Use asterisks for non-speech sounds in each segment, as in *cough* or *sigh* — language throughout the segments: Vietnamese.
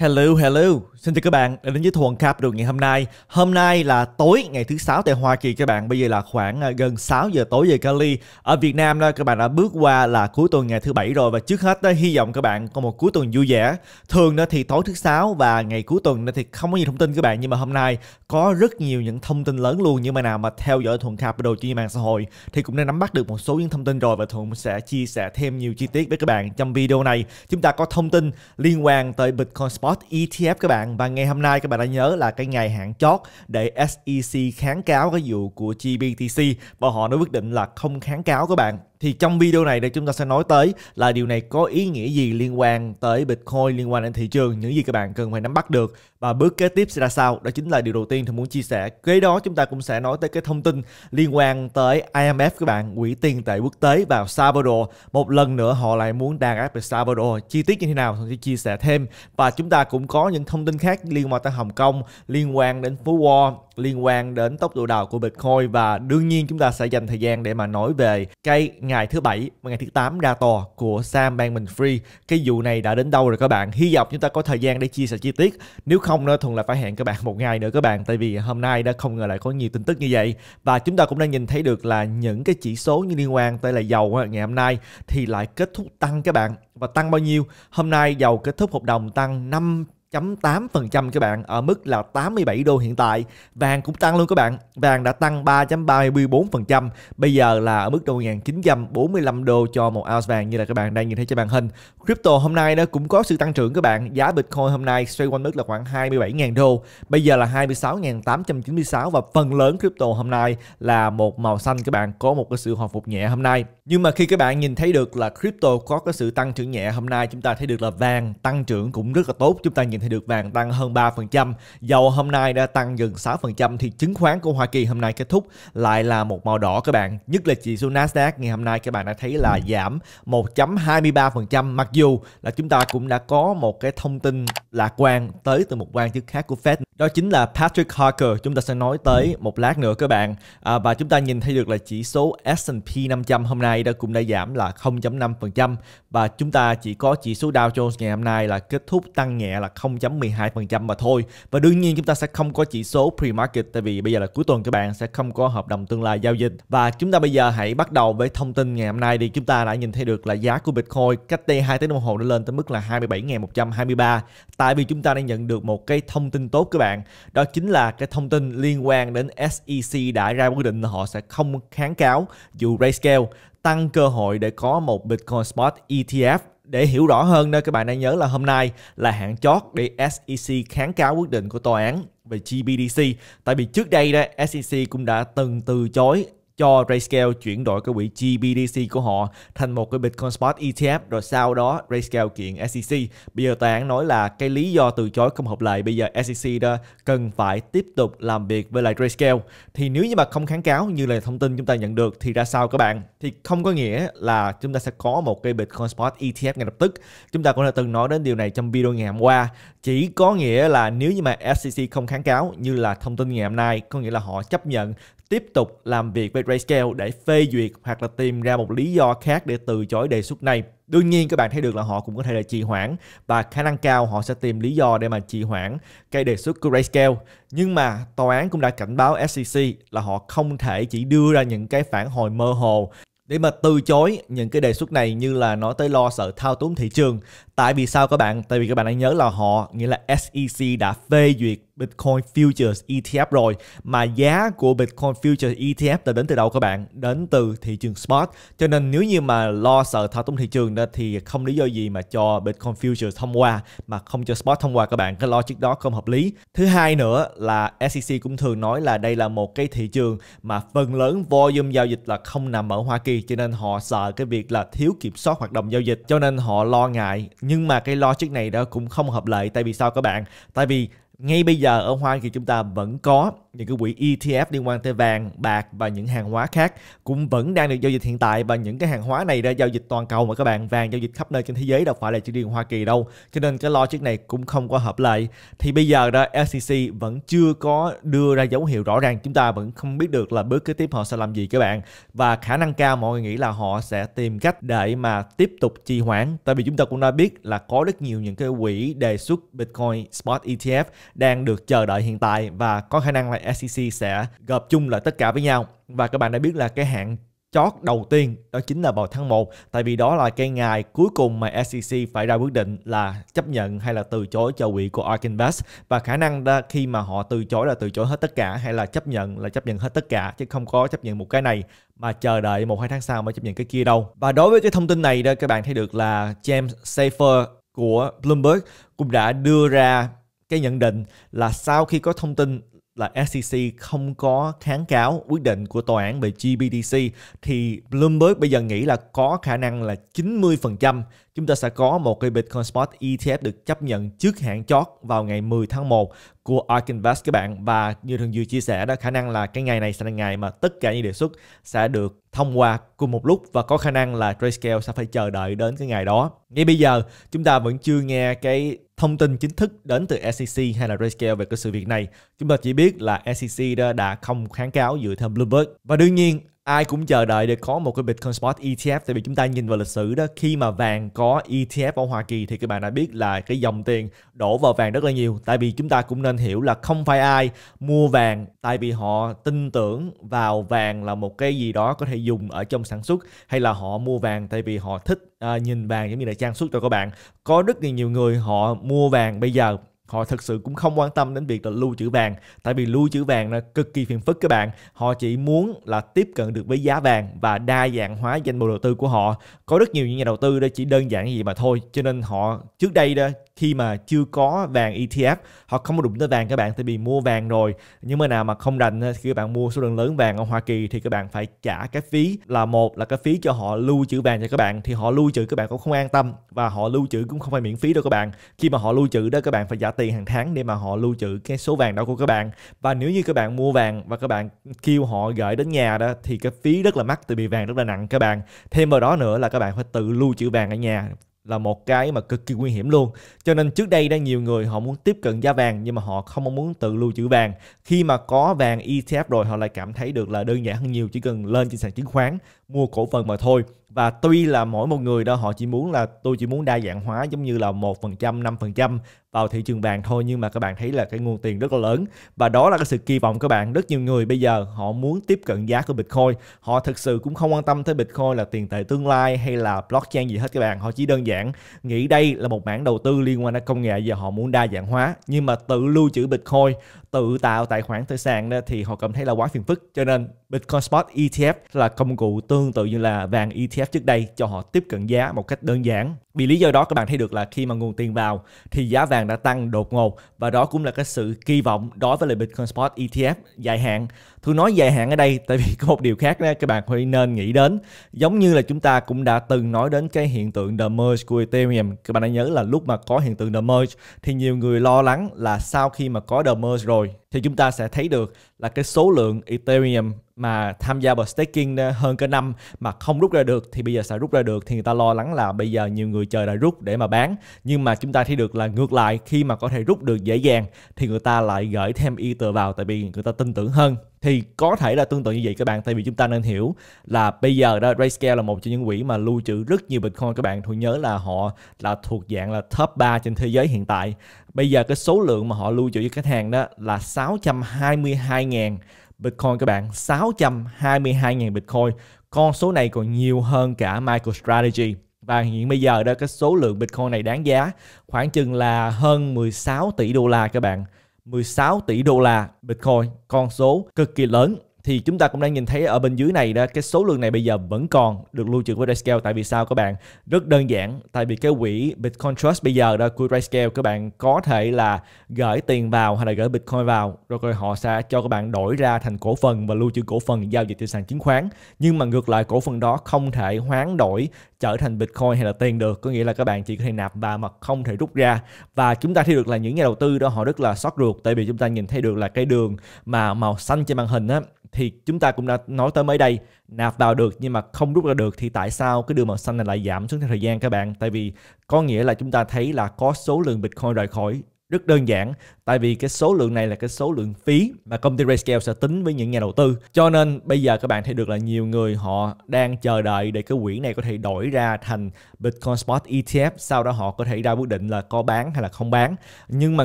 Hello, hello. Xin chào các bạn đã đến với Thuần được ngày hôm nay. Hôm nay là tối ngày thứ sáu tại Hoa Kỳ các bạn. Bây giờ là khoảng à, gần 6 giờ tối giờ Cali. Ở Việt Nam đó các bạn đã bước qua là cuối tuần ngày thứ bảy rồi và trước hết đó, hy vọng các bạn có một cuối tuần vui vẻ. Thường đó thì tối thứ sáu và ngày cuối tuần đó thì không có nhiều thông tin các bạn nhưng mà hôm nay có rất nhiều những thông tin lớn luôn nhưng mà nào mà theo dõi Thuần đồ trên mạng xã hội thì cũng đã nắm bắt được một số những thông tin rồi và Thuần sẽ chia sẻ thêm nhiều chi tiết với các bạn trong video này. Chúng ta có thông tin liên quan tới Bitcoin Spot spot ETF các bạn và ngày hôm nay các bạn đã nhớ là cái ngày hạn chót để SEC kháng cáo cái vụ của GBTC và họ đã quyết định là không kháng cáo các bạn thì trong video này thì chúng ta sẽ nói tới là điều này có ý nghĩa gì liên quan tới Bitcoin, liên quan đến thị trường, những gì các bạn cần phải nắm bắt được và bước kế tiếp sẽ ra sao. Đó chính là điều đầu tiên tôi muốn chia sẻ. Kế đó chúng ta cũng sẽ nói tới cái thông tin liên quan tới IMF các bạn, quỹ tiền tệ quốc tế vào Salvador. Một lần nữa họ lại muốn đàn áp về Salvador. Chi tiết như thế nào tôi sẽ chia sẻ thêm. Và chúng ta cũng có những thông tin khác liên quan tới Hồng Kông, liên quan đến Phú war liên quan đến tốc độ đào của Bitcoin và đương nhiên chúng ta sẽ dành thời gian để mà nói về cái ngày thứ bảy và ngày thứ 8 ra tòa của Sam Bankman Free. Cái vụ này đã đến đâu rồi các bạn? Hy vọng chúng ta có thời gian để chia sẻ chi tiết. Nếu không nữa thường là phải hẹn các bạn một ngày nữa các bạn tại vì hôm nay đã không ngờ lại có nhiều tin tức như vậy và chúng ta cũng đang nhìn thấy được là những cái chỉ số như liên quan tới là dầu ngày hôm nay thì lại kết thúc tăng các bạn và tăng bao nhiêu? Hôm nay dầu kết thúc hợp đồng tăng 5 8% các bạn ở mức là 87 đô hiện tại. Vàng cũng tăng luôn các bạn. Vàng đã tăng 3.34%, bây giờ là ở mức độ 1945 đô cho một ounce vàng như là các bạn đang nhìn thấy trên màn hình. Crypto hôm nay nó cũng có sự tăng trưởng các bạn. Giá Bitcoin hôm nay xoay quanh mức là khoảng 27.000 đô. Bây giờ là 26.896 và phần lớn crypto hôm nay là một màu xanh các bạn có một cái sự hồi phục nhẹ hôm nay. Nhưng mà khi các bạn nhìn thấy được là crypto có cái sự tăng trưởng nhẹ hôm nay chúng ta thấy được là vàng tăng trưởng cũng rất là tốt. Chúng ta nhìn thấy được vàng tăng hơn 3%, dầu hôm nay đã tăng gần 6% thì chứng khoán của Hoa Kỳ hôm nay kết thúc lại là một màu đỏ các bạn. Nhất là chỉ số Nasdaq ngày hôm nay các bạn đã thấy là giảm 1.23% mặc dù dù là chúng ta cũng đã có một cái thông tin lạc quan tới từ một quan chức khác của Fed đó chính là Patrick Harker chúng ta sẽ nói tới một lát nữa các bạn à, và chúng ta nhìn thấy được là chỉ số S&P 500 hôm nay đã cũng đã giảm là 0.5% và chúng ta chỉ có chỉ số Dow Jones ngày hôm nay là kết thúc tăng nhẹ là 0.12% mà thôi và đương nhiên chúng ta sẽ không có chỉ số pre-market tại vì bây giờ là cuối tuần các bạn sẽ không có hợp đồng tương lai giao dịch và chúng ta bây giờ hãy bắt đầu với thông tin ngày hôm nay thì chúng ta đã nhìn thấy được là giá của Bitcoin cách đây 2 cái đồng hồ nó lên tới mức là 27.123 tại vì chúng ta đang nhận được một cái thông tin tốt các bạn đó chính là cái thông tin liên quan đến SEC đã ra quyết định là họ sẽ không kháng cáo dù Grayscale tăng cơ hội để có một Bitcoin Spot ETF để hiểu rõ hơn nơi các bạn đã nhớ là hôm nay là hạn chót để SEC kháng cáo quyết định của tòa án về GBDC. Tại vì trước đây đó SEC cũng đã từng từ chối cho RayScale chuyển đổi cái quỹ GBDC của họ thành một cái Bitcoin Spot ETF rồi sau đó RayScale kiện SEC. Bây giờ tòa án nói là cái lý do từ chối không hợp lệ bây giờ SEC đó cần phải tiếp tục làm việc với lại RayScale. Thì nếu như mà không kháng cáo như là thông tin chúng ta nhận được thì ra sao các bạn? Thì không có nghĩa là chúng ta sẽ có một cái Bitcoin Spot ETF ngay lập tức. Chúng ta cũng đã từng nói đến điều này trong video ngày hôm qua. Chỉ có nghĩa là nếu như mà SEC không kháng cáo như là thông tin ngày hôm nay có nghĩa là họ chấp nhận tiếp tục làm việc với Grayscale để phê duyệt hoặc là tìm ra một lý do khác để từ chối đề xuất này. Đương nhiên các bạn thấy được là họ cũng có thể là trì hoãn và khả năng cao họ sẽ tìm lý do để mà trì hoãn cái đề xuất của Grayscale. Nhưng mà tòa án cũng đã cảnh báo SEC là họ không thể chỉ đưa ra những cái phản hồi mơ hồ để mà từ chối những cái đề xuất này như là nói tới lo sợ thao túng thị trường Tại vì sao các bạn? Tại vì các bạn đã nhớ là họ, nghĩa là SEC đã phê duyệt Bitcoin Futures ETF rồi mà giá của Bitcoin Futures ETF là đến từ đâu các bạn? Đến từ thị trường spot. Cho nên nếu như mà lo sợ thao túng thị trường đó thì không lý do gì mà cho Bitcoin Futures thông qua mà không cho spot thông qua các bạn. Cái lo trước đó không hợp lý. Thứ hai nữa là SEC cũng thường nói là đây là một cái thị trường mà phần lớn volume giao dịch là không nằm ở Hoa Kỳ cho nên họ sợ cái việc là thiếu kiểm soát hoạt động giao dịch cho nên họ lo ngại nhưng mà cái logic này đó cũng không hợp lệ tại vì sao các bạn tại vì ngay bây giờ ở hoa kỳ chúng ta vẫn có những cái quỹ ETF liên quan tới vàng, bạc và những hàng hóa khác cũng vẫn đang được giao dịch hiện tại và những cái hàng hóa này đã giao dịch toàn cầu mà các bạn vàng giao dịch khắp nơi trên thế giới đâu phải là chỉ riêng Hoa Kỳ đâu cho nên cái logic này cũng không có hợp lại thì bây giờ đó SEC vẫn chưa có đưa ra dấu hiệu rõ ràng chúng ta vẫn không biết được là bước kế tiếp họ sẽ làm gì các bạn và khả năng cao mọi người nghĩ là họ sẽ tìm cách để mà tiếp tục trì hoãn tại vì chúng ta cũng đã biết là có rất nhiều những cái quỹ đề xuất Bitcoin Spot ETF đang được chờ đợi hiện tại và có khả năng là SEC sẽ gộp chung lại tất cả với nhau và các bạn đã biết là cái hạn chót đầu tiên đó chính là vào tháng 1 tại vì đó là cái ngày cuối cùng mà SEC phải ra quyết định là chấp nhận hay là từ chối cho quỹ của Arkinvest và khả năng đó khi mà họ từ chối là từ chối hết tất cả hay là chấp nhận là chấp nhận hết tất cả chứ không có chấp nhận một cái này mà chờ đợi một hai tháng sau mới chấp nhận cái kia đâu và đối với cái thông tin này đó các bạn thấy được là James Safer của Bloomberg cũng đã đưa ra cái nhận định là sau khi có thông tin là SEC không có kháng cáo quyết định của tòa án về GBDC thì Bloomberg bây giờ nghĩ là có khả năng là 90% chúng ta sẽ có một cái Bitcoin Spot ETF được chấp nhận trước hạn chót vào ngày 10 tháng 1 của ARK Invest các bạn và như thường dư chia sẻ đó khả năng là cái ngày này sẽ là ngày mà tất cả những đề xuất sẽ được thông qua cùng một lúc và có khả năng là Trayscale sẽ phải chờ đợi đến cái ngày đó. Ngay bây giờ chúng ta vẫn chưa nghe cái thông tin chính thức đến từ SEC hay là Grayscale về cái sự việc này. Chúng ta chỉ biết là SEC đã không kháng cáo dựa theo Bloomberg. Và đương nhiên ai cũng chờ đợi để có một cái Bitcoin Spot ETF tại vì chúng ta nhìn vào lịch sử đó khi mà vàng có ETF ở Hoa Kỳ thì các bạn đã biết là cái dòng tiền đổ vào vàng rất là nhiều tại vì chúng ta cũng nên hiểu là không phải ai mua vàng tại vì họ tin tưởng vào vàng là một cái gì đó có thể dùng ở trong sản xuất hay là họ mua vàng tại vì họ thích à, nhìn vàng giống như là trang sức cho các bạn có rất là nhiều người họ mua vàng bây giờ họ thực sự cũng không quan tâm đến việc là lưu trữ vàng tại vì lưu trữ vàng là cực kỳ phiền phức các bạn họ chỉ muốn là tiếp cận được với giá vàng và đa dạng hóa danh mục đầu tư của họ có rất nhiều những nhà đầu tư đó chỉ đơn giản gì mà thôi cho nên họ trước đây đó khi mà chưa có vàng ETF họ không có đụng tới vàng các bạn tại vì mua vàng rồi nhưng mà nào mà không rành khi các bạn mua số lượng lớn vàng ở Hoa Kỳ thì các bạn phải trả cái phí là một là cái phí cho họ lưu trữ vàng cho các bạn thì họ lưu trữ các bạn cũng không an tâm và họ lưu trữ cũng không phải miễn phí đâu các bạn khi mà họ lưu trữ đó các bạn phải trả tiền hàng tháng để mà họ lưu trữ cái số vàng đó của các bạn và nếu như các bạn mua vàng và các bạn kêu họ gửi đến nhà đó thì cái phí rất là mắc từ bị vàng rất là nặng các bạn thêm vào đó nữa là các bạn phải tự lưu trữ vàng ở nhà là một cái mà cực kỳ nguy hiểm luôn cho nên trước đây đang nhiều người họ muốn tiếp cận giá vàng nhưng mà họ không muốn tự lưu trữ vàng khi mà có vàng ETF rồi họ lại cảm thấy được là đơn giản hơn nhiều chỉ cần lên trên sàn chứng khoán mua cổ phần mà thôi và tuy là mỗi một người đó họ chỉ muốn là tôi chỉ muốn đa dạng hóa giống như là một phần trăm năm phần trăm vào thị trường vàng thôi nhưng mà các bạn thấy là cái nguồn tiền rất là lớn và đó là cái sự kỳ vọng các bạn rất nhiều người bây giờ họ muốn tiếp cận giá của bitcoin họ thực sự cũng không quan tâm tới bitcoin là tiền tệ tương lai hay là blockchain gì hết các bạn họ chỉ đơn giản nghĩ đây là một mảng đầu tư liên quan đến công nghệ và họ muốn đa dạng hóa nhưng mà tự lưu trữ bitcoin tự tạo tài khoản tới sàn thì họ cảm thấy là quá phiền phức cho nên bitcoin spot etf là công cụ tương tương tự như là vàng ETF trước đây cho họ tiếp cận giá một cách đơn giản. Vì lý do đó các bạn thấy được là khi mà nguồn tiền vào thì giá vàng đã tăng đột ngột và đó cũng là cái sự kỳ vọng đối với lại Bitcoin Spot ETF dài hạn Tôi nói dài hạn ở đây tại vì *laughs* có một điều khác đó các bạn phải nên nghĩ đến. Giống như là chúng ta cũng đã từng nói đến cái hiện tượng The Merge của Ethereum. Các bạn đã nhớ là lúc mà có hiện tượng The Merge thì nhiều người lo lắng là sau khi mà có The Merge rồi thì chúng ta sẽ thấy được là cái số lượng Ethereum mà tham gia vào staking hơn cái năm mà không rút ra được thì bây giờ sẽ rút ra được thì người ta lo lắng là bây giờ nhiều người chờ đợi rút để mà bán nhưng mà chúng ta thấy được là ngược lại khi mà có thể rút được dễ dàng thì người ta lại gửi thêm Ether vào tại vì người ta tin tưởng hơn thì có thể là tương tự như vậy các bạn tại vì chúng ta nên hiểu là bây giờ đó Grayscale là một trong những quỹ mà lưu trữ rất nhiều Bitcoin các bạn Thu nhớ là họ là thuộc dạng là top 3 trên thế giới hiện tại bây giờ cái số lượng mà họ lưu trữ với khách hàng đó là 622.000 Bitcoin các bạn 622.000 Bitcoin con số này còn nhiều hơn cả MicroStrategy và hiện bây giờ đó cái số lượng Bitcoin này đáng giá khoảng chừng là hơn 16 tỷ đô la các bạn 16 tỷ đô la Bitcoin, con số cực kỳ lớn thì chúng ta cũng đang nhìn thấy ở bên dưới này đó cái số lượng này bây giờ vẫn còn được lưu trữ với Grayscale tại vì sao các bạn rất đơn giản tại vì cái quỹ Bitcoin Trust bây giờ đó của Grayscale các bạn có thể là gửi tiền vào hay là gửi Bitcoin vào rồi, rồi họ sẽ cho các bạn đổi ra thành cổ phần và lưu trữ cổ phần giao dịch trên sàn chứng khoán nhưng mà ngược lại cổ phần đó không thể hoán đổi trở thành Bitcoin hay là tiền được có nghĩa là các bạn chỉ có thể nạp vào mà không thể rút ra và chúng ta thấy được là những nhà đầu tư đó họ rất là sót ruột tại vì chúng ta nhìn thấy được là cái đường mà màu xanh trên màn hình á thì chúng ta cũng đã nói tới mới đây nạp vào được nhưng mà không rút ra được thì tại sao cái đường màu xanh này lại giảm xuống theo thời gian các bạn tại vì có nghĩa là chúng ta thấy là có số lượng bitcoin rời khỏi rất đơn giản, tại vì cái số lượng này là cái số lượng phí mà công ty Rayscale sẽ tính với những nhà đầu tư. Cho nên bây giờ các bạn thấy được là nhiều người họ đang chờ đợi để cái quỹ này có thể đổi ra thành Bitcoin Spot ETF, sau đó họ có thể ra quyết định là có bán hay là không bán. Nhưng mà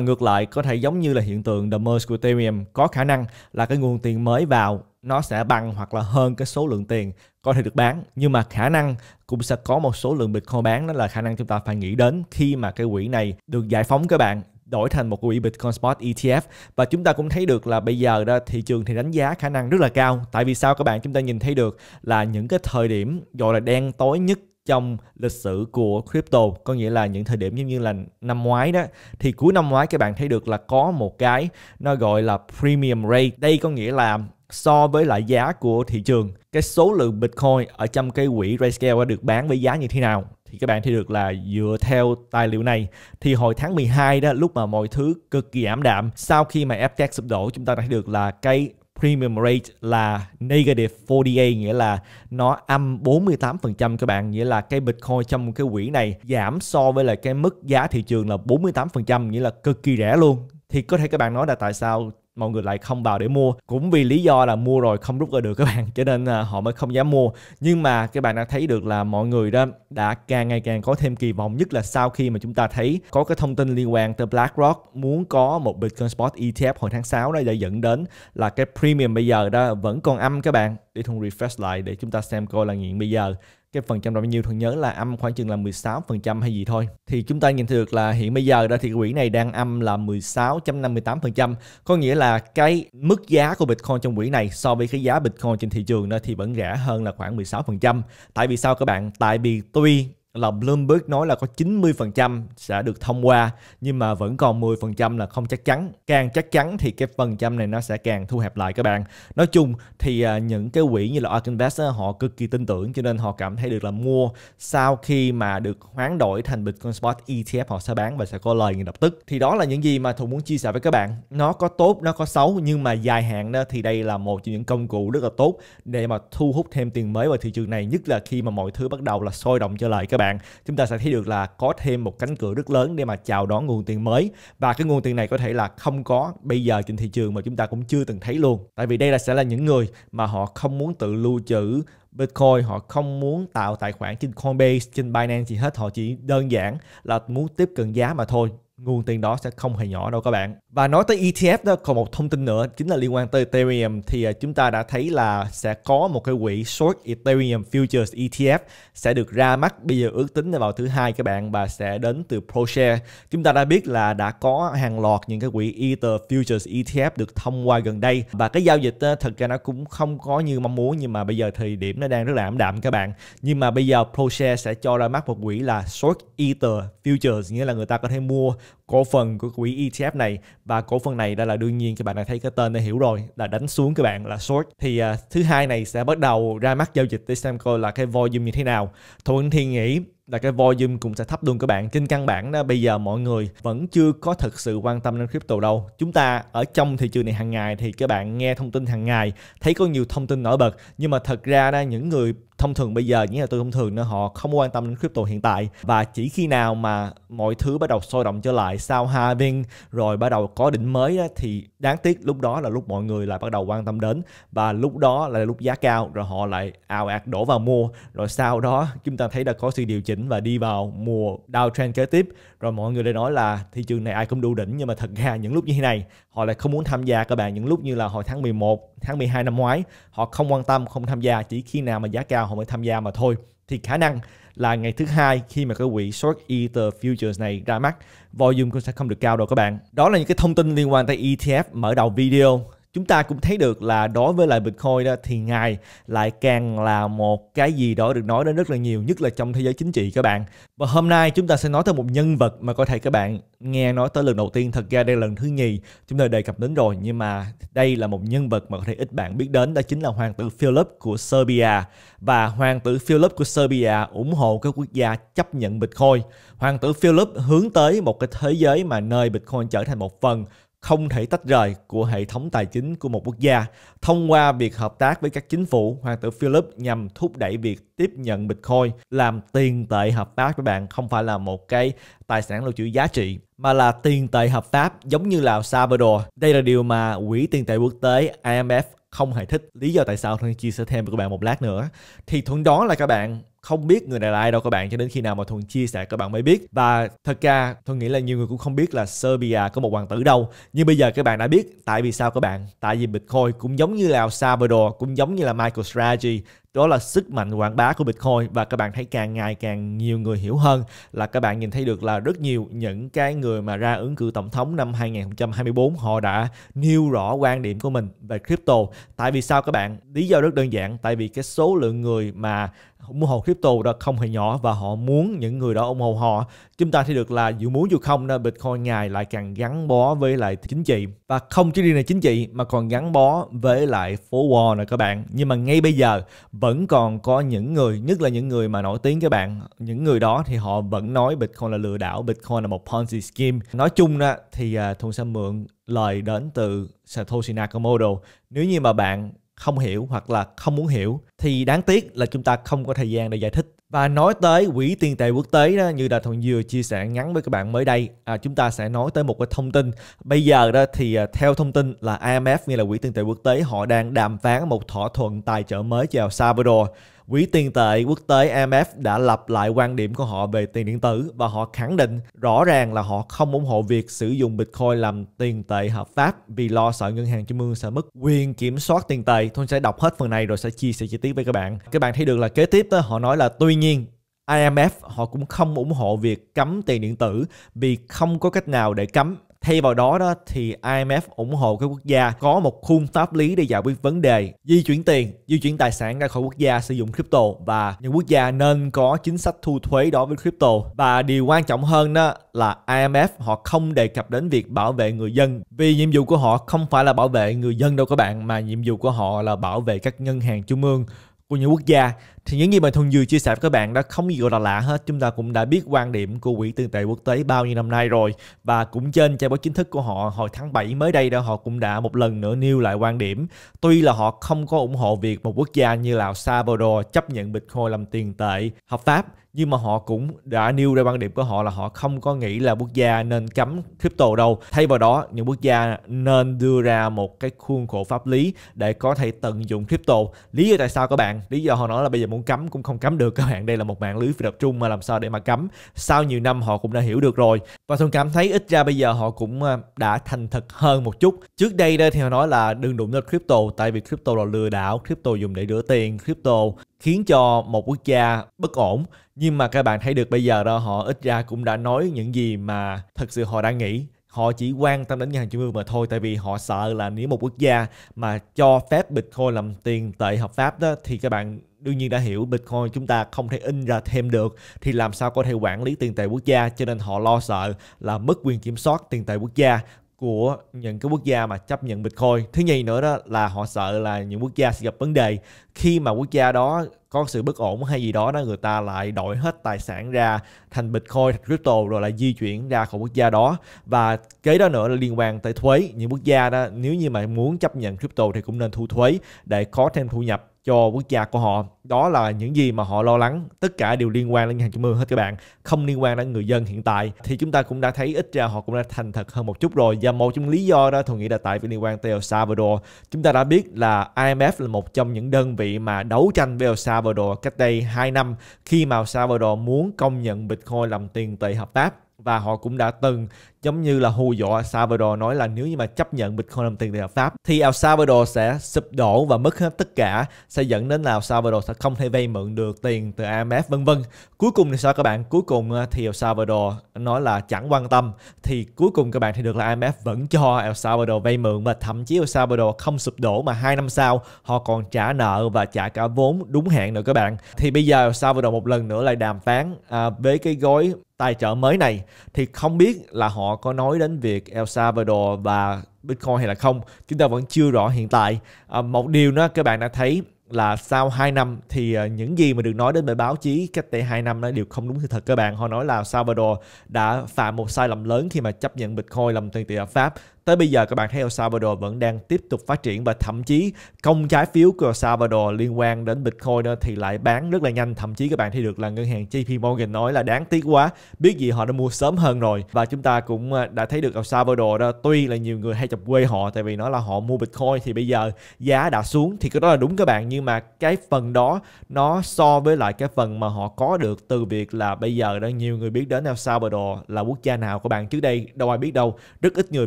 ngược lại có thể giống như là hiện tượng The Merge của Ethereum có khả năng là cái nguồn tiền mới vào nó sẽ bằng hoặc là hơn cái số lượng tiền có thể được bán nhưng mà khả năng cũng sẽ có một số lượng bitcoin bán đó là khả năng chúng ta phải nghĩ đến khi mà cái quỹ này được giải phóng các bạn đổi thành một quỹ Bitcoin Spot ETF và chúng ta cũng thấy được là bây giờ đó thị trường thì đánh giá khả năng rất là cao tại vì sao các bạn chúng ta nhìn thấy được là những cái thời điểm gọi là đen tối nhất trong lịch sử của crypto có nghĩa là những thời điểm giống như là năm ngoái đó thì cuối năm ngoái các bạn thấy được là có một cái nó gọi là premium rate đây có nghĩa là so với lại giá của thị trường cái số lượng bitcoin ở trong cái quỹ Grayscale được bán với giá như thế nào thì các bạn thấy được là dựa theo tài liệu này thì hồi tháng 12 đó lúc mà mọi thứ cực kỳ ảm đạm sau khi mà FTX sụp đổ chúng ta đã thấy được là cái premium rate là negative 48 nghĩa là nó âm 48% các bạn nghĩa là cái Bitcoin trong cái quỹ này giảm so với lại cái mức giá thị trường là 48% nghĩa là cực kỳ rẻ luôn thì có thể các bạn nói là tại sao mọi người lại không vào để mua cũng vì lý do là mua rồi không rút ra được các bạn cho nên à, họ mới không dám mua nhưng mà các bạn đã thấy được là mọi người đó đã càng ngày càng có thêm kỳ vọng nhất là sau khi mà chúng ta thấy có cái thông tin liên quan tới BlackRock muốn có một Bitcoin Spot ETF hồi tháng 6 đó đã dẫn đến là cái premium bây giờ đó vẫn còn âm các bạn để thùng refresh lại để chúng ta xem coi là nghiện bây giờ cái phần trăm là bao nhiêu thuận nhớ là âm khoảng chừng là 16% hay gì thôi thì chúng ta nhìn thấy được là hiện bây giờ đó thì quỹ này đang âm là 16.58% có nghĩa là cái mức giá của Bitcoin trong quỹ này so với cái giá Bitcoin trên thị trường đó thì vẫn rẻ hơn là khoảng 16% tại vì sao các bạn tại vì tuy là Bloomberg nói là có 90% sẽ được thông qua nhưng mà vẫn còn 10% là không chắc chắn. Càng chắc chắn thì cái phần trăm này nó sẽ càng thu hẹp lại các bạn. Nói chung thì à, những cái quỹ như là Ark Invest họ cực kỳ tin tưởng cho nên họ cảm thấy được là mua sau khi mà được hoán đổi thành Bitcoin Spot ETF họ sẽ bán và sẽ có lời ngay lập tức. Thì đó là những gì mà Thùng muốn chia sẻ với các bạn. Nó có tốt, nó có xấu nhưng mà dài hạn đó thì đây là một trong những công cụ rất là tốt để mà thu hút thêm tiền mới vào thị trường này nhất là khi mà mọi thứ bắt đầu là sôi động trở lại các bạn bạn chúng ta sẽ thấy được là có thêm một cánh cửa rất lớn để mà chào đón nguồn tiền mới và cái nguồn tiền này có thể là không có bây giờ trên thị trường mà chúng ta cũng chưa từng thấy luôn tại vì đây là sẽ là những người mà họ không muốn tự lưu trữ Bitcoin họ không muốn tạo tài khoản trên Coinbase, trên Binance gì hết, họ chỉ đơn giản là muốn tiếp cận giá mà thôi. Nguồn tiền đó sẽ không hề nhỏ đâu các bạn. Và nói tới ETF đó còn một thông tin nữa chính là liên quan tới Ethereum thì à, chúng ta đã thấy là sẽ có một cái quỹ short Ethereum futures ETF sẽ được ra mắt bây giờ ước tính là vào thứ hai các bạn và sẽ đến từ ProShare. Chúng ta đã biết là đã có hàng loạt những cái quỹ Ether futures ETF được thông qua gần đây và cái giao dịch đó, thật ra nó cũng không có như mong muốn nhưng mà bây giờ thời điểm nó đang rất là ảm đạm các bạn. Nhưng mà bây giờ ProShare sẽ cho ra mắt một quỹ là short Ether futures nghĩa là người ta có thể mua cổ phần của quỹ ETF này và cổ phần này đây là đương nhiên các bạn đã thấy cái tên đã hiểu rồi là đánh xuống các bạn là short thì uh, thứ hai này sẽ bắt đầu ra mắt giao dịch để xem coi là cái volume như thế nào thuận thì nghĩ là cái volume cũng sẽ thấp luôn các bạn trên căn bản đó bây giờ mọi người vẫn chưa có thực sự quan tâm đến crypto đâu chúng ta ở trong thị trường này hàng ngày thì các bạn nghe thông tin hàng ngày thấy có nhiều thông tin nổi bật nhưng mà thật ra đó những người thông thường bây giờ những nhà đầu tư thông thường nữa họ không quan tâm đến crypto hiện tại và chỉ khi nào mà mọi thứ bắt đầu sôi động trở lại sau halving rồi bắt đầu có đỉnh mới đó, thì đáng tiếc lúc đó là lúc mọi người lại bắt đầu quan tâm đến và lúc đó là lúc giá cao rồi họ lại ào ạt đổ vào mua rồi sau đó chúng ta thấy đã có sự điều chỉnh và đi vào mùa downtrend kế tiếp rồi mọi người lại nói là thị trường này ai cũng đu đỉnh nhưng mà thật ra những lúc như thế này họ lại không muốn tham gia các bạn những lúc như là hồi tháng 11, tháng 12 năm ngoái họ không quan tâm, không tham gia chỉ khi nào mà giá cao họ mới tham gia mà thôi thì khả năng là ngày thứ hai khi mà cái quỹ short Ether futures này ra mắt volume cũng sẽ không được cao đâu các bạn đó là những cái thông tin liên quan tới ETF mở đầu video chúng ta cũng thấy được là đối với lại Bitcoin đó thì ngài lại càng là một cái gì đó được nói đến rất là nhiều nhất là trong thế giới chính trị các bạn và hôm nay chúng ta sẽ nói tới một nhân vật mà có thể các bạn nghe nói tới lần đầu tiên thật ra đây là lần thứ nhì chúng ta đề cập đến rồi nhưng mà đây là một nhân vật mà có thể ít bạn biết đến đó chính là hoàng tử Philip của Serbia và hoàng tử Philip của Serbia ủng hộ các quốc gia chấp nhận Bitcoin hoàng tử Philip hướng tới một cái thế giới mà nơi Bitcoin trở thành một phần không thể tách rời của hệ thống tài chính của một quốc gia thông qua việc hợp tác với các chính phủ hoàng tử Philip nhằm thúc đẩy việc tiếp nhận Bitcoin làm tiền tệ hợp pháp với bạn không phải là một cái tài sản lưu trữ giá trị mà là tiền tệ hợp pháp giống như là Salvador. Đây là điều mà Quỹ tiền tệ quốc tế IMF không hề thích. Lý do tại sao Thuận chia sẻ thêm với các bạn một lát nữa. Thì thuận đó là các bạn không biết người này là ai đâu các bạn cho đến khi nào mà thuần chia sẻ các bạn mới biết và thật ra tôi nghĩ là nhiều người cũng không biết là serbia có một hoàng tử đâu nhưng bây giờ các bạn đã biết tại vì sao các bạn tại vì bitcoin cũng giống như là Salvador cũng giống như là Michael MicroStrategy đó là sức mạnh quảng bá của Bitcoin và các bạn thấy càng ngày càng nhiều người hiểu hơn là các bạn nhìn thấy được là rất nhiều những cái người mà ra ứng cử tổng thống năm 2024 họ đã nêu rõ quan điểm của mình về crypto. Tại vì sao các bạn? Lý do rất đơn giản tại vì cái số lượng người mà mua hộ crypto đó không hề nhỏ và họ muốn những người đó ủng hộ họ chúng ta thấy được là dù muốn dù không nên bitcoin ngày lại càng gắn bó với lại chính trị và không chỉ riêng là chính trị mà còn gắn bó với lại phố wall nữa các bạn nhưng mà ngay bây giờ vẫn còn có những người nhất là những người mà nổi tiếng các bạn những người đó thì họ vẫn nói bitcoin là lừa đảo bitcoin là một ponzi scheme nói chung đó thì uh, thuận sẽ mượn lời đến từ satoshi nakamoto nếu như mà bạn không hiểu hoặc là không muốn hiểu thì đáng tiếc là chúng ta không có thời gian để giải thích và nói tới quỹ tiền tệ quốc tế đó, như là Thuận vừa chia sẻ ngắn với các bạn mới đây, à, chúng ta sẽ nói tới một cái thông tin. Bây giờ đó thì à, theo thông tin là IMF nghĩa là quỹ tiền tệ quốc tế họ đang đàm phán một thỏa thuận tài trợ mới cho El Salvador Quỹ tiền tệ quốc tế IMF đã lặp lại quan điểm của họ về tiền điện tử và họ khẳng định rõ ràng là họ không ủng hộ việc sử dụng Bitcoin làm tiền tệ hợp pháp vì lo sợ ngân hàng trung ương sẽ mất quyền kiểm soát tiền tệ. Tôi sẽ đọc hết phần này rồi sẽ chia sẻ chi tiết với các bạn. Các bạn thấy được là kế tiếp đó, họ nói là tuy nhiên IMF họ cũng không ủng hộ việc cấm tiền điện tử vì không có cách nào để cấm Thay vào đó đó thì IMF ủng hộ các quốc gia có một khung pháp lý để giải quyết vấn đề di chuyển tiền, di chuyển tài sản ra khỏi quốc gia sử dụng crypto và những quốc gia nên có chính sách thu thuế đối với crypto. Và điều quan trọng hơn đó là IMF họ không đề cập đến việc bảo vệ người dân vì nhiệm vụ của họ không phải là bảo vệ người dân đâu các bạn mà nhiệm vụ của họ là bảo vệ các ngân hàng trung ương của những quốc gia thì những gì mà Thuần Dư chia sẻ với các bạn đã không gì gọi là lạ hết. Chúng ta cũng đã biết quan điểm của Quỹ tiền tệ quốc tế bao nhiêu năm nay rồi. Và cũng trên trang báo chính thức của họ hồi tháng 7 mới đây đó họ cũng đã một lần nữa nêu lại quan điểm. Tuy là họ không có ủng hộ việc một quốc gia như Lào Salvador chấp nhận Bitcoin làm tiền tệ hợp pháp nhưng mà họ cũng đã nêu ra quan điểm của họ là họ không có nghĩ là quốc gia nên cấm crypto đâu thay vào đó những quốc gia nên đưa ra một cái khuôn khổ pháp lý để có thể tận dụng crypto lý do tại sao các bạn lý do họ nói là bây giờ muốn cấm cũng không cấm được các bạn đây là một mạng lưới phi tập trung mà làm sao để mà cấm sau nhiều năm họ cũng đã hiểu được rồi và thường cảm thấy ít ra bây giờ họ cũng ờ, đã thành thật hơn một chút trước đây đây thì họ nói là đừng đụng đến crypto tại vì crypto là lừa đảo crypto dùng để rửa tiền crypto khiến cho một quốc gia bất ổn nhưng mà các bạn thấy được bây giờ đó họ ít ra cũng đã nói những gì mà thật sự họ đã nghĩ họ chỉ quan tâm đến ngân hàng trung ương mà thôi tại vì họ sợ là nếu một quốc gia mà cho phép bitcoin làm tiền tệ hợp pháp đó thì các bạn đương nhiên đã hiểu Bitcoin chúng ta không thể in ra thêm được thì làm sao có thể quản lý tiền tệ quốc gia cho nên họ lo sợ là mất quyền kiểm soát tiền tệ quốc gia của những cái quốc gia mà chấp nhận Bitcoin. Thứ nhì nữa đó là họ sợ là những quốc gia sẽ gặp vấn đề khi mà quốc gia đó có sự bất ổn hay gì đó đó người ta lại đổi hết tài sản ra thành Bitcoin, thành crypto rồi lại di chuyển ra khỏi quốc gia đó và kế đó nữa là liên quan tới thuế. Những quốc gia đó nếu như mà muốn chấp nhận crypto thì cũng nên thu thuế để có thêm thu nhập cho quốc gia của họ đó là những gì mà họ lo lắng tất cả đều liên quan đến ngân hàng trung ương hết các bạn không liên quan đến người dân hiện tại thì chúng ta cũng đã thấy ít ra họ cũng đã thành thật hơn một chút rồi và một trong lý do đó tôi nghĩ là tại vì liên quan tới El Salvador chúng ta đã biết là IMF là một trong những đơn vị mà đấu tranh với El Salvador cách đây 2 năm khi mà El Salvador muốn công nhận Bitcoin làm tiền tệ hợp pháp và họ cũng đã từng giống như là hù dọa El Salvador nói là nếu như mà chấp nhận Bitcoin làm tiền tệ hợp pháp thì El Salvador sẽ sụp đổ và mất hết tất cả sẽ dẫn đến là El Salvador sẽ không thể vay mượn được tiền từ IMF vân vân cuối cùng thì sao các bạn cuối cùng ờ, thì El Salvador nói là chẳng quan tâm thì cuối cùng các bạn thì được là IMF vẫn cho El Salvador vay mượn và thậm chí El Salvador không sụp đổ mà hai năm sau họ còn trả nợ và trả cả vốn đúng hẹn nữa các bạn thì bây giờ El Salvador một lần nữa lại đàm phán à, với cái gói tài trợ mới này thì không biết là họ có nói đến việc El Salvador và Bitcoin hay là không chúng ta vẫn chưa rõ hiện tại à, một điều đó các bạn đã thấy là sau 2 năm thì à, những gì mà được nói đến bởi báo chí cách đây 2 năm đó đều không đúng sự thật các bạn. Họ nói là Salvador đã phạm một sai lầm lớn khi mà chấp nhận Bitcoin làm tiền tệ hợp Pháp Tới bây giờ các bạn thấy El Salvador vẫn đang tiếp tục phát triển và thậm chí công trái phiếu của El Salvador liên quan đến Bitcoin thì lại bán rất là nhanh. Thậm chí các bạn thấy được là ngân hàng JP Morgan nói là đáng tiếc quá, biết gì họ đã mua sớm hơn rồi. Và chúng ta cũng à, đã thấy được El Salvador đó, tuy là nhiều người hay chọc quê họ tại vì nó là họ mua Bitcoin thì bây giờ giá đã xuống thì cái đó là đúng các bạn nhưng mà cái phần đó nó so với lại cái phần mà họ có được từ việc là bây giờ đó nhiều người biết đến El Salvador là quốc gia nào của bạn trước đây đâu ai biết đâu rất ít người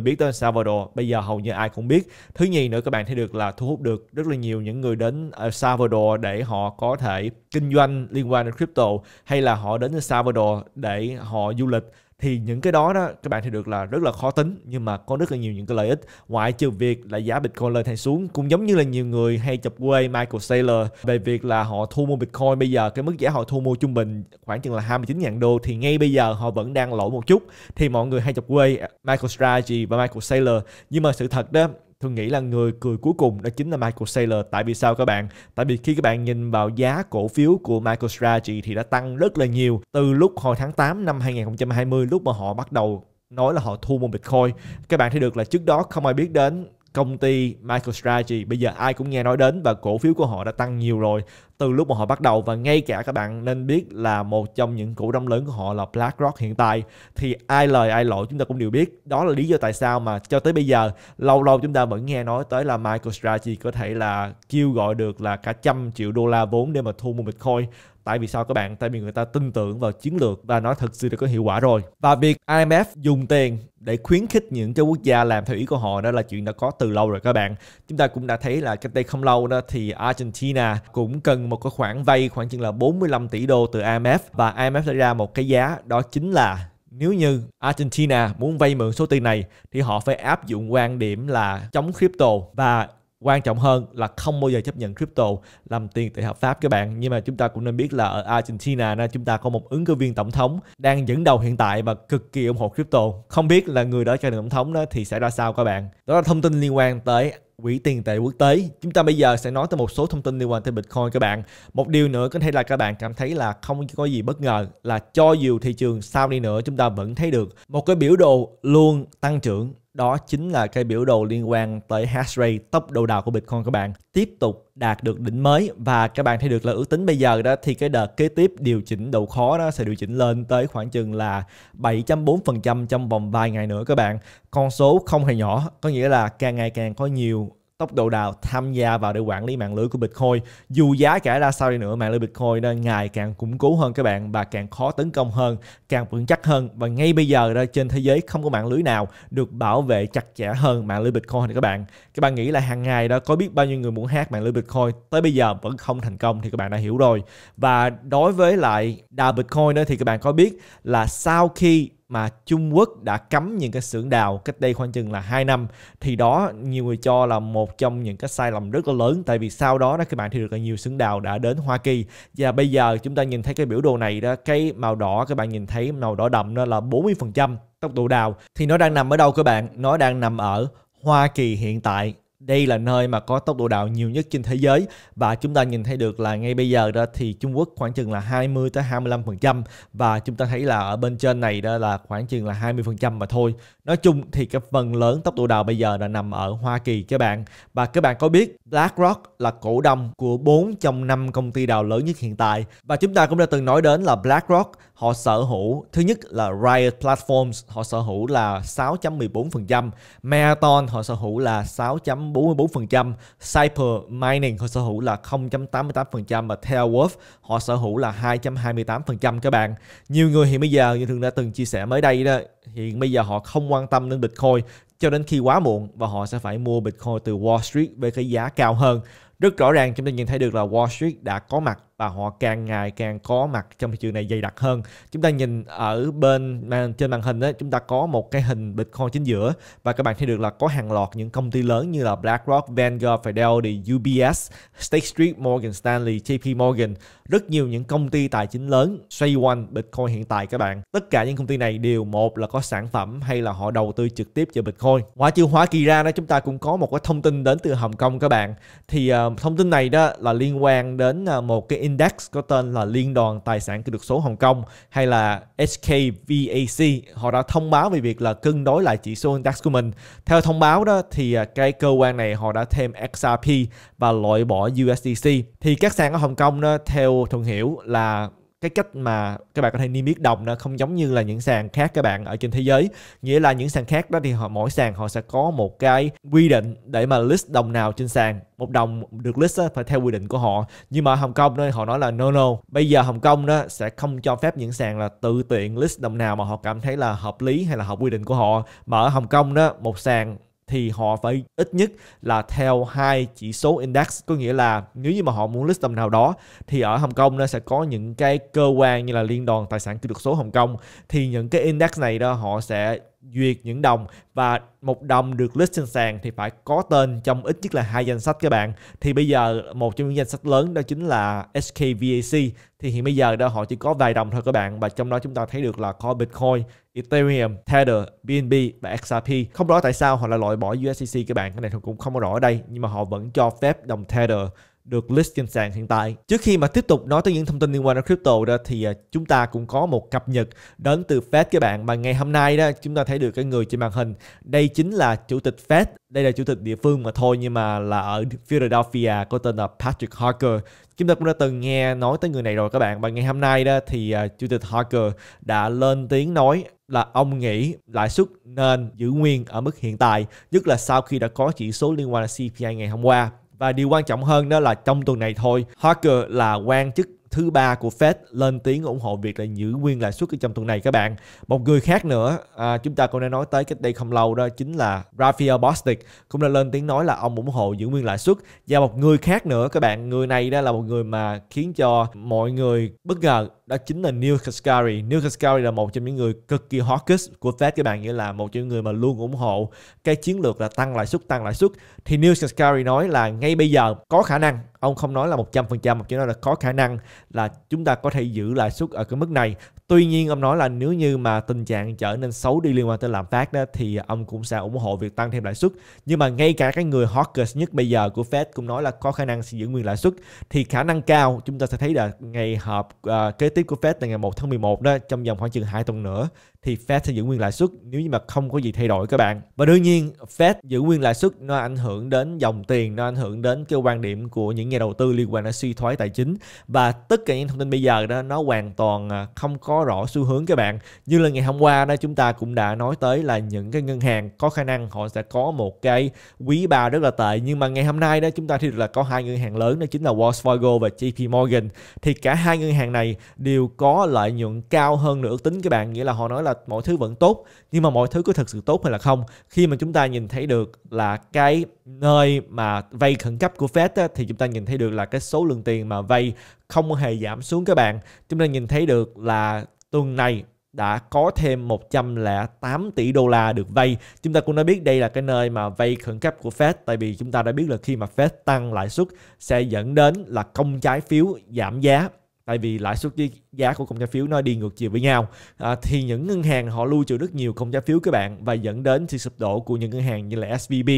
biết tới El Salvador Salvador bây giờ hầu như ai cũng biết thứ nhì nữa các bạn thấy được là thu hút được rất là nhiều những người đến El ờ, Salvador để họ có thể kinh doanh liên quan đến crypto hay là họ đến El Salvador để họ du lịch thì những cái đó đó các bạn thì được là rất là khó tính nhưng mà có rất là nhiều những cái lợi ích ngoại trừ việc là giá bitcoin lên hay xuống cũng giống như là nhiều người hay chụp quê Michael Saylor về việc là họ thu mua bitcoin bây giờ cái mức giá họ thu mua trung bình khoảng chừng là 29.000 đô thì ngay bây giờ họ vẫn đang lỗ một chút thì mọi người hay chụp quê Michael Strategy và Michael Saylor nhưng mà sự thật đó Thương nghĩ là người cười cuối cùng đó chính là Michael Saylor. Tại vì sao các bạn? Tại vì khi các bạn nhìn vào giá cổ phiếu của Michael Strategy thì đã tăng rất là nhiều từ lúc hồi tháng 8 năm 2020 lúc mà họ bắt đầu nói là họ thu mua Bitcoin. Các bạn thấy được là trước đó không ai biết đến công ty MicroStrategy bây giờ ai cũng nghe nói đến và cổ phiếu của họ đã tăng nhiều rồi từ lúc mà họ bắt đầu và ngay cả các bạn nên biết là một trong những cổ đông lớn của họ là BlackRock hiện tại thì ai lời ai lỗi chúng ta cũng đều biết đó là lý do tại sao mà cho tới bây giờ lâu lâu chúng ta vẫn nghe nói tới là MicroStrategy có thể là kêu gọi được là cả trăm triệu đô la vốn để mà thu mua Bitcoin Tại vì sao các bạn? Tại vì người ta tin tưởng vào chiến lược và nó thực sự đã có hiệu quả rồi. Và việc IMF dùng tiền để khuyến khích những cái quốc gia làm theo ý của họ đó là chuyện đã có từ lâu rồi các bạn. Chúng ta cũng đã thấy là cách đây không lâu đó thì Argentina cũng cần một cái khoản vay khoảng chừng là 45 tỷ đô từ IMF và IMF đã ra một cái giá đó chính là nếu như Argentina muốn vay mượn số tiền này thì họ phải áp dụng quan điểm là chống crypto và quan trọng hơn là không bao giờ chấp nhận crypto làm tiền tệ hợp pháp các bạn nhưng mà chúng ta cũng nên biết là ở Argentina chúng ta có một ứng cử viên tổng thống đang dẫn đầu hiện tại và cực kỳ ủng hộ crypto không biết là người đó cho tổng thống đó thì sẽ ra sao các bạn đó là thông tin liên quan tới quỹ tiền tệ quốc tế. Chúng ta bây giờ sẽ nói tới một số thông tin liên quan tới Bitcoin các bạn. Một điều nữa có thể là các bạn cảm thấy là không có gì bất ngờ là cho dù thị trường sao đi nữa chúng ta vẫn thấy được một cái biểu đồ luôn tăng trưởng đó chính là cái biểu đồ liên quan tới hash rate tốc độ đào của Bitcoin các bạn tiếp tục đạt được đỉnh mới và các bạn thấy được là ước tính bây giờ đó thì cái đợt kế tiếp điều chỉnh độ khó đó sẽ điều chỉnh lên tới khoảng chừng là 7.4% trong vòng vài ngày nữa các bạn. Con số không hề nhỏ, có nghĩa là càng ngày càng có nhiều tốc độ nào tham gia vào để quản lý mạng lưới của Bitcoin. Dù giá cả ra sao đi nữa, mạng lưới Bitcoin đó ngày càng củng cố hơn các bạn và càng khó tấn công hơn, càng vững chắc hơn. Và ngay bây giờ đó trên thế giới không có mạng lưới nào được bảo vệ chặt chẽ hơn mạng lưới Bitcoin các bạn. Các bạn nghĩ là hàng ngày đó có biết bao nhiêu người muốn hack mạng lưới Bitcoin tới bây giờ vẫn không thành công thì các bạn đã hiểu rồi. Và đối với lại đà Bitcoin đó thì các bạn có biết là sau khi mà Trung Quốc đã cấm những cái xưởng đào cách đây khoảng chừng là 2 năm thì đó nhiều người cho là một trong những cái sai lầm rất là lớn tại vì sau đó đó các bạn thì được là nhiều xưởng đào đã đến Hoa Kỳ và bây giờ chúng ta nhìn thấy cái biểu đồ này đó cái màu đỏ các bạn nhìn thấy màu đỏ đậm đó là 40% tốc độ đào thì nó đang nằm ở đâu các bạn nó đang nằm ở Hoa Kỳ hiện tại đây là nơi mà có tốc độ đạo nhiều nhất trên thế giới và chúng ta nhìn thấy được là ngay bây giờ đó thì Trung Quốc khoảng chừng là 20 tới 25% và chúng ta thấy là ở bên trên này đó là khoảng chừng là 20% mà thôi. Nói chung thì cái phần lớn tốc độ đào bây giờ là nằm ở Hoa Kỳ các bạn. Và các bạn có biết BlackRock là cổ đông của 4 trong 5 công ty đào lớn nhất hiện tại. Và chúng ta cũng đã từng nói đến là BlackRock họ sở hữu thứ nhất là Riot Platforms họ sở hữu là 6.14%, Marathon họ sở hữu là 6. 44%, Cyper Mining họ sở hữu là 0.88% và Tailworth họ sở hữu là 228% các bạn. Nhiều người hiện bây giờ như thường đã từng chia sẻ mới đây đó, hiện bây giờ họ không quan tâm đến Bitcoin cho đến khi quá muộn và họ sẽ phải mua Bitcoin từ Wall Street với cái giá cao hơn. Rất rõ ràng chúng ta nhìn thấy được là Wall Street đã có mặt và họ càng ngày càng có mặt trong thị trường này dày đặc hơn chúng ta nhìn ở bên trên màn hình đó, chúng ta có một cái hình Bitcoin chính giữa và các bạn thấy được là có hàng loạt những công ty lớn như là BlackRock, Vanguard, Fidelity, UBS, State Street, Morgan Stanley, JP Morgan rất nhiều những công ty tài chính lớn xoay quanh Bitcoin hiện tại các bạn. Tất cả những công ty này đều một là có sản phẩm hay là họ đầu tư trực tiếp cho Bitcoin. Ngoại trừ Hoa Kỳ ra đó chúng ta cũng có một cái thông tin đến từ Hồng Kông các bạn. Thì uh, thông tin này đó là liên quan đến uh, một cái Index có tên là Liên đoàn Tài sản kỹ thuật số Hồng Kông hay là HKVAC họ đã thông báo về việc là cân đối lại chỉ số index của mình. Theo thông báo đó thì à, cái cơ quan này họ đã thêm XRP và loại bỏ USDC. Thì các sàn ở Hồng Kông đó theo Thuận Hiểu là cái cách mà các bạn có thể niêm yết đồng nó không giống như là những sàn khác các bạn ở trên thế giới nghĩa là những sàn khác đó thì họ mỗi sàn họ sẽ có một cái quy định để mà list đồng nào trên sàn một đồng được list phải theo quy định của họ nhưng mà ở Hồng Kông đó, họ nói là no no bây giờ Hồng Kông đó sẽ không cho phép những sàn là tự tiện list đồng nào mà họ cảm thấy là hợp lý hay là hợp quy định của họ mà ở Hồng Kông đó một sàn thì họ phải ít nhất là theo hai chỉ số index có nghĩa là nếu như mà họ muốn list tầm nào đó thì ở Hồng Kông nó sẽ có những cái cơ quan như là liên đoàn tài sản kỹ thuật số Hồng Kông thì những cái index này đó họ sẽ duyệt những đồng và một đồng được list trên sàn thì phải có tên trong ít nhất là hai danh sách các bạn thì bây giờ một trong những danh sách lớn đó chính là SKVAC thì hiện bây giờ đó họ chỉ có vài đồng thôi các bạn và trong đó chúng ta thấy được là có Bitcoin, Ethereum, Tether, BNB và XRP. Không rõ tại sao họ lại loại bỏ USDC các bạn, cái này cũng không có rõ ở đây nhưng mà họ vẫn cho phép đồng Tether được list trên sàn hiện tại. Trước khi mà tiếp tục nói tới những thông tin liên quan đến crypto đó thì à, chúng ta cũng có một cập nhật đến từ Fed các bạn mà ngày hôm nay đó chúng ta thấy được cái người trên màn hình. Đây chính là chủ tịch Fed, đây là chủ tịch địa phương mà thôi nhưng mà là ở Philadelphia có tên là Patrick Harker. Chúng ta cũng đã từng nghe nói tới người này rồi các bạn và ngày hôm nay đó thì à, chủ tịch Harker đã lên tiếng nói là ông nghĩ lãi suất nên giữ nguyên ở mức hiện tại, nhất là sau khi đã có chỉ số liên quan đến CPI ngày hôm qua và điều quan trọng hơn đó là trong tuần này thôi Hawker là quan chức thứ ba của Fed lên tiếng ủng hộ việc là giữ nguyên lãi suất trong tuần này các bạn. Một người khác nữa à, chúng ta cũng đã nói tới cách đây không lâu đó chính là Rafael Bostic cũng đã lên tiếng nói là ông ủng hộ giữ nguyên lãi suất và một người khác nữa các bạn người này đó là một người mà khiến cho mọi người bất ngờ đó chính là Neil Kaskari. Neil Kaskari là một trong những người cực kỳ hawkish của Fed các bạn nghĩa là một trong những người mà luôn ủng hộ cái chiến lược là tăng lãi suất tăng lãi suất thì Neil Kaskari nói là ngay bây giờ có khả năng ông không nói là 100% mà chỉ nói là có khả năng là chúng ta có thể giữ lãi suất ở cái mức này tuy nhiên ông nói là nếu như mà tình trạng trở nên xấu đi liên quan tới lạm phát đó thì ông cũng sẽ ủng hộ việc tăng thêm lãi suất nhưng mà ngay cả cái người hawkish nhất bây giờ của Fed cũng nói là có khả năng sẽ giữ nguyên lãi suất thì khả năng cao chúng ta sẽ thấy là ngày họp uh, kế tiếp của Fed là ngày 1 tháng 11 đó trong vòng khoảng chừng 2 tuần nữa thì Fed sẽ giữ nguyên lãi suất nếu như mà không có gì thay đổi các bạn. Và đương nhiên Fed giữ nguyên lãi suất nó ảnh hưởng đến dòng tiền, nó ảnh hưởng đến cái quan điểm của những nhà đầu tư liên quan đến suy thoái tài chính và tất cả những thông tin bây giờ đó nó hoàn toàn ờ, không có rõ xu hướng các bạn như là ngày hôm qua đó chúng ta cũng đã nói tới là những cái ngân hàng có khả năng họ sẽ có một cái quý ba rất là tệ nhưng mà ngày hôm nay đó chúng ta thì là có hai ngân hàng lớn đó chính là Wells Fargo và JP Morgan thì cả hai ngân hàng này đều có lợi nhuận cao hơn nữa ước tính các bạn nghĩa là họ nói là mọi thứ vẫn tốt nhưng mà mọi thứ có thật sự tốt hay là không khi mà chúng ta nhìn thấy được là cái nơi mà vay khẩn cấp của Fed á, thì chúng ta nhìn thấy được là cái số lượng tiền mà vay không hề giảm xuống các bạn. Chúng ta nhìn thấy được là tuần này đã có thêm 108 tỷ đô la được vay. Chúng ta cũng đã biết đây là cái nơi mà vay khẩn cấp của Fed tại vì chúng ta đã biết là khi mà Fed tăng lãi suất sẽ dẫn đến là công trái phiếu giảm giá tại vì lãi suất với giá của công trái phiếu nó đi ngược chiều với nhau à, thì những ngân hàng họ lưu trữ rất nhiều công trái phiếu các bạn và dẫn đến sự sụp đổ của những ngân hàng như là SVB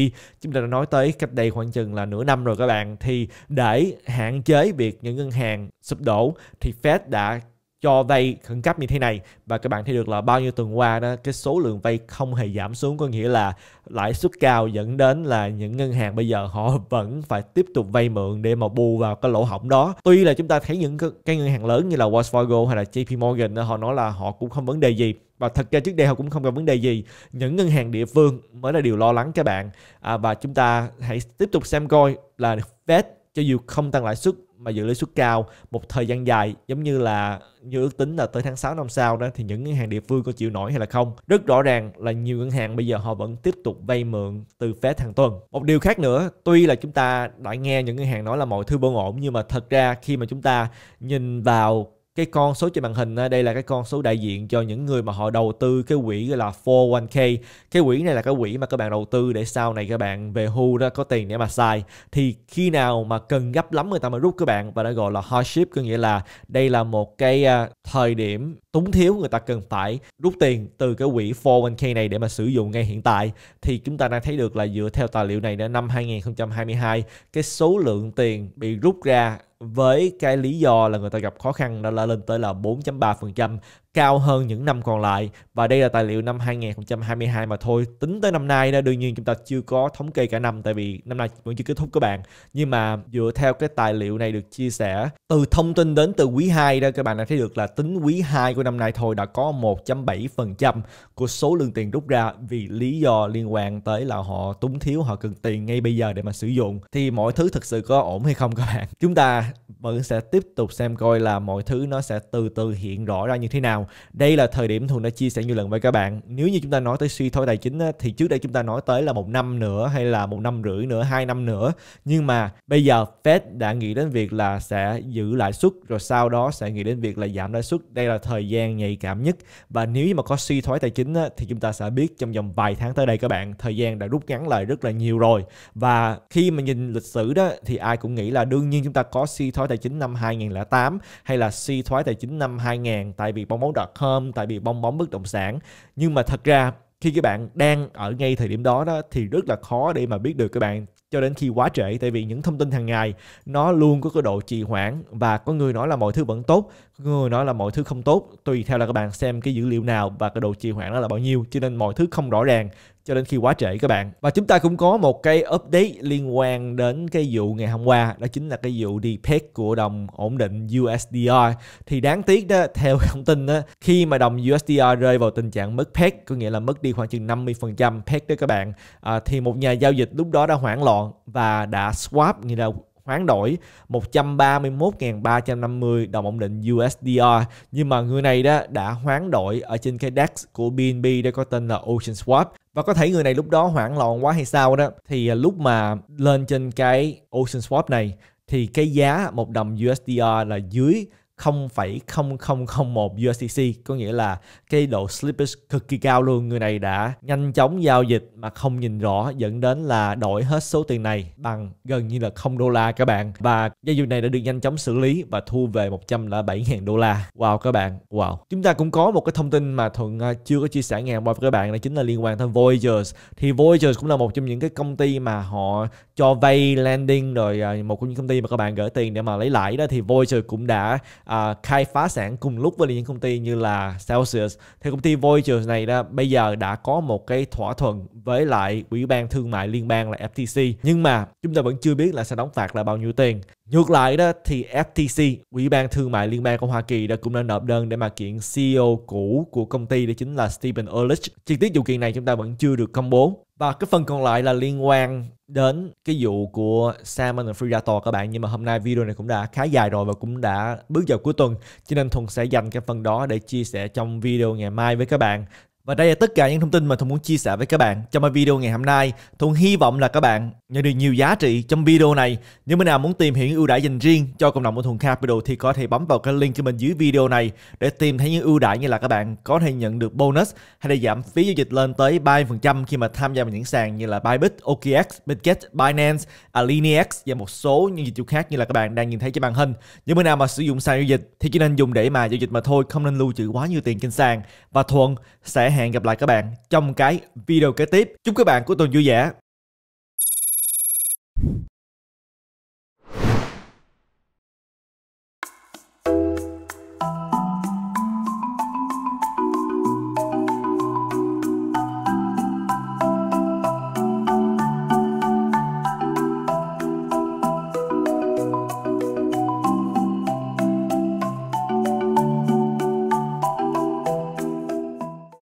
chúng ta đã nói tới cách đây khoảng chừng là nửa năm rồi các bạn thì để hạn chế việc những ngân hàng sụp đổ thì Fed đã cho vay khẩn cấp như thế này và các bạn thấy được là bao nhiêu tuần qua đó cái số lượng vay không hề giảm xuống có nghĩa là lãi suất cao dẫn đến là những ngân hàng bây giờ họ vẫn phải tiếp tục vay mượn để mà bù vào cái lỗ hổng đó tuy là chúng ta thấy những cái ngân hàng lớn như là Wells Fargo hay là JP Morgan họ nói là họ cũng không vấn đề gì và thật ra trước đây họ cũng không gặp vấn đề gì những ngân hàng địa phương mới là điều lo lắng các bạn à, và chúng ta hãy tiếp tục xem coi là Fed cho dù không tăng lãi suất mà dự lãi suất cao một thời gian dài giống như là như ước tính là tới tháng 6 năm sau đó thì những ngân hàng địa phương có chịu nổi hay là không rất rõ ràng là nhiều ngân hàng bây giờ họ vẫn tiếp tục vay mượn từ Fed hàng tuần một điều khác nữa tuy là chúng ta đã nghe những ngân hàng nói là mọi thứ vẫn ổn nhưng mà thật ra khi mà chúng ta nhìn vào cái con số trên màn hình à, đây là cái con số đại diện cho những người mà họ đầu tư cái quỹ gọi là 401k cái quỹ này là cái quỹ mà các bạn đầu tư để sau này các bạn về hưu đó có tiền để mà xài thì khi nào mà cần gấp lắm người ta mới rút các bạn và nó gọi là hardship có nghĩa là đây là một cái à, thời điểm túng thiếu người ta cần phải rút tiền từ cái quỹ 401k này để mà sử dụng ngay hiện tại thì chúng ta đang thấy được là dựa theo tài liệu này đến năm 2022 cái số lượng tiền bị rút ra với cái lý do là người ta gặp khó khăn đó là lên tới là 4.3% cao hơn những năm còn lại và đây là tài liệu năm 2022 mà thôi tính tới năm nay đương nhiên chúng ta chưa có thống kê cả năm tại vì năm nay vẫn chưa kết thúc các bạn nhưng mà dựa theo cái tài liệu này được chia sẻ từ thông tin đến từ quý 2 đó các bạn đã thấy được là tính quý 2 của năm nay thôi đã có 1.7% của số lượng tiền rút ra vì lý do liên quan tới là họ túng thiếu họ cần tiền ngay bây giờ để mà sử dụng thì mọi thứ thực sự có ổn hay không các bạn chúng ta vẫn sẽ tiếp tục xem coi là mọi thứ nó sẽ từ từ hiện rõ ra như thế nào. Đây là thời điểm thường đã chia sẻ nhiều lần với các bạn. Nếu như chúng ta nói tới suy thoái tài chính thì trước đây chúng ta nói tới là một năm nữa hay là một năm rưỡi nữa, hai năm nữa. Nhưng mà bây giờ Fed đã nghĩ đến việc là sẽ giữ lãi suất rồi sau đó sẽ nghĩ đến việc là giảm lãi suất. Đây là thời gian nhạy cảm nhất và nếu như mà có suy thoái tài chính thì chúng ta sẽ biết trong vòng vài tháng tới đây các bạn thời gian đã rút ngắn lại rất là nhiều rồi và khi mà nhìn lịch sử đó thì ai cũng nghĩ là đương nhiên chúng ta có suy thoái tài chính năm 2008 hay là suy thoái tài chính năm 2000 tại vì bong bóng com tại vì bong bóng bất động sản nhưng mà thật ra khi các bạn đang ở ngay thời điểm đó đó thì rất là khó để mà biết được các bạn cho đến khi quá trễ tại vì những thông tin hàng ngày nó luôn có cái độ trì hoãn và có người nói là mọi thứ vẫn tốt có người nói là mọi thứ không tốt tùy theo là các bạn xem cái dữ liệu nào và cái độ trì hoãn đó là bao nhiêu cho nên mọi thứ không rõ ràng cho đến khi quá trễ các bạn và chúng ta cũng có một cái update liên quan đến cái vụ ngày hôm qua đó chính là cái vụ đi peg của đồng ổn định USDR thì đáng tiếc đó theo *laughs* thông tin đó khi mà đồng USDR rơi vào tình trạng mất peg có nghĩa là mất đi khoảng chừng 50% peg đó các bạn à, thì một nhà giao dịch lúc đó đã hoảng loạn và đã swap nghĩa là hoán đổi 131.350 đồng ổn định USDR nhưng mà người này đó đã hoán đổi ở trên cái DEX của BNB đó có tên là Ocean Swap và có thể người này lúc đó hoảng loạn quá hay sao đó thì à, lúc mà lên trên cái Ocean Swap này thì cái giá một đồng USDR là dưới 0,0001 USDC có nghĩa là cái độ slippage cực kỳ cao luôn người này đã nhanh chóng giao dịch mà không nhìn rõ dẫn đến là đổi hết số tiền này bằng gần như là không đô la các bạn và giao dịch này đã được nhanh chóng xử lý và thu về 107.000 đô la wow các bạn wow chúng ta cũng có một cái thông tin mà thuận à, chưa có chia sẻ ngày hôm qua với các bạn đó chính là liên quan tới Voyagers thì Voyagers cũng là một trong những cái công ty mà họ cho vay landing rồi à, một trong những công ty mà các bạn gửi tiền để mà lấy lãi đó thì Voyagers cũng đã uh, khai phá sản cùng lúc với những công ty như là Celsius. Thì công ty Voyager này đó bây giờ đã có một cái thỏa thuận với lại Ủy ban Thương mại Liên bang là FTC. Nhưng mà chúng ta vẫn chưa biết là sẽ đóng phạt là bao nhiêu tiền. Ngược lại đó thì FTC, Ủy ban Thương mại Liên bang của Hoa Kỳ đã cũng đã nộp đơn để mà kiện CEO cũ của công ty đó chính là Stephen Ehrlich. Chi tiết vụ kiện này chúng ta vẫn chưa được công bố. Và cái phần còn lại là liên quan đến cái vụ của Salmon and Predator các bạn nhưng mà hôm nay video này cũng đã khá dài rồi và cũng đã bước vào cuối tuần cho nên Thuần sẽ dành cái phần đó để chia sẻ trong video ngày mai với các bạn và đây là tất cả những thông tin mà Thuận muốn chia sẻ với các bạn trong video ngày hôm nay. Thuận hy vọng là các bạn nhận được nhiều giá trị trong video này. Nếu bạn nào muốn tìm hiểu những ưu đãi dành riêng cho cộng đồng của Thuận Capital thì có thể bấm vào cái link của mình dưới video này để tìm thấy những ưu đãi như là các bạn có thể nhận được bonus hay là giảm phí giao dịch lên tới 30% khi mà tham gia vào những sàn như là Bybit, OKX, Bitget, Binance, AlineX và một số những dịch vụ khác như là các bạn đang nhìn thấy trên màn hình. Nếu bạn nào mà sử dụng sàn giao dịch thì chỉ nên dùng để mà giao dịch mà thôi, không nên lưu trữ quá nhiều tiền trên sàn và Thuận sẽ hẹn hẹn gặp lại các bạn trong cái video kế tiếp. Chúc các bạn của tuần vui vẻ.